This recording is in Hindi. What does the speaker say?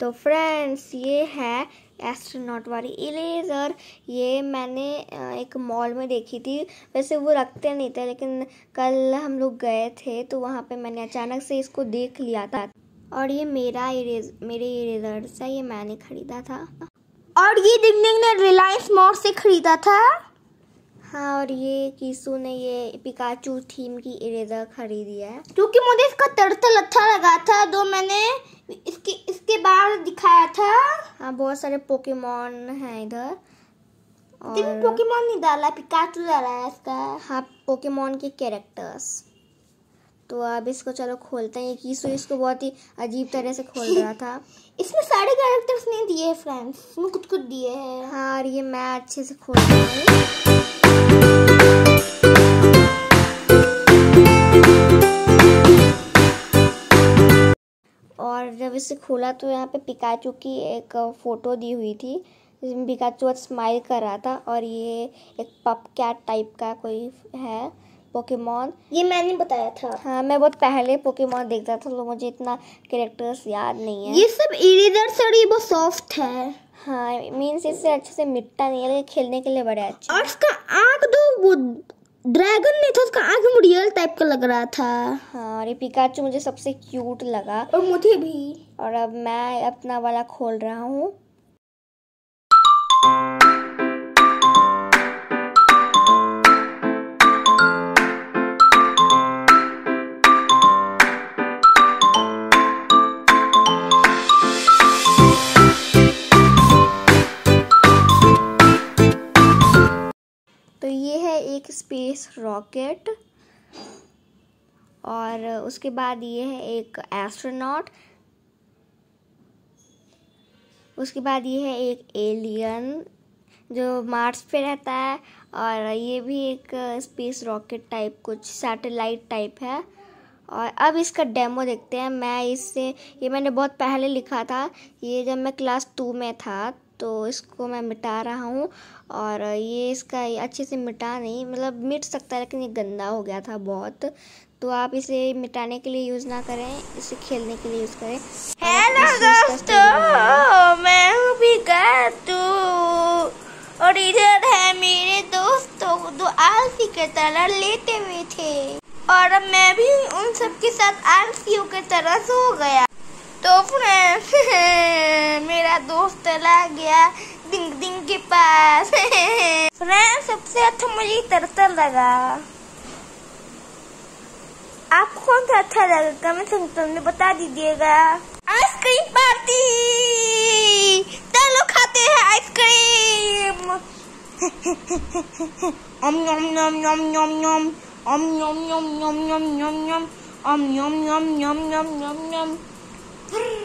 तो फ्रेंड्स ये है एस्ट्रोनॉट वाली इलेजर ये मैंने एक मॉल में देखी थी वैसे वो रखते नहीं थे लेकिन कल हम लोग गए थे तो वहाँ पे मैंने अचानक से इसको देख लिया था और ये मेरा इरेज मेरे इरेजर्स है ये मैंने खरीदा था और ये डिंगडिंग ने रिलायंस मॉल से खरीदा था हाँ और ये किसु ने ये पिकाचू थीम की इरेजर खरीदी है क्योंकि मुझे इसका तड़तल अच्छा लगा था जो तो मैंने इसकी इसके बाद दिखाया था हाँ बहुत सारे पोकेमोन हैं इधर और पोकेमोन नहीं डाला पिकाचू डाला है इसका हाँ पोकेमोन के कैरेक्टर्स तो अब इसको चलो खोलते हैं कीसु इसको बहुत ही अजीब तरह से खोल रहा था इसमें सारे कैरेक्टर्स नहीं दिए फ्रेंड्स इसमें कुछ कुछ दिए हैं हाँ और ये मैं अच्छे से खोल रहा हूँ और जब इसे खोला तो यहाँ पे पिकाचू की एक फ़ोटो दी हुई थी जिसमें पिकाचू स्माइल कर रहा था और ये एक पप कैट टाइप का कोई है पोकेमॉन ये मैंने बताया था हाँ मैं बहुत पहले पोकेमॉन देखता था तो मुझे इतना कैरेक्टर्स याद नहीं है ये सब इरेजर्स और ये बहुत सॉफ्ट है हाँ मीन्स इससे अच्छे से मिटता नहीं है खेलने के लिए बड़े अच्छे और इसका आग दो वो ड्रैगन नेथोस का आंख रियल टाइप का लग रहा था हाँ और पिकाचू मुझे सबसे क्यूट लगा और मुझे भी और अब मैं अपना वाला खोल रहा हूँ तो ये है एक स्पेस रॉकेट और उसके बाद ये है एक एस्ट्रोनॉट उसके बाद ये है एक एलियन जो मार्स पे रहता है और ये भी एक स्पेस रॉकेट टाइप कुछ सैटेलाइट टाइप है और अब इसका डेमो देखते हैं मैं इससे ये मैंने बहुत पहले लिखा था ये जब मैं क्लास टू में था तो इसको मैं मिटा रहा हूँ और ये इसका ये अच्छे से मिटा नहीं मतलब मिट सकता है लेकिन ये गंदा हो गया था बहुत तो आप इसे मिटाने के लिए यूज़ ना करें इसे खेलने के लिए यूज़ करें हेलो दोस्तों मैं और इधर है मेरे दोस्तों दो तो आलसी के तरह लेते हुए थे और मैं भी उन सब के साथ आलसियों के तरह सो गया तो फ्रेंड्स मेरा दोस्त चला गया दिंग दिंग के पास फ्रेंड सबसे अच्छा मुझे टर्टल लगा आपको कौन सा अच्छा लगा कमेंट सेक्शन में बता दीजिएगा आइसक्रीम पार्टी चलो खाते हैं ice cream om nom nom nom nom nom om nom nom nom nom nom nom om nom nom nom nom nom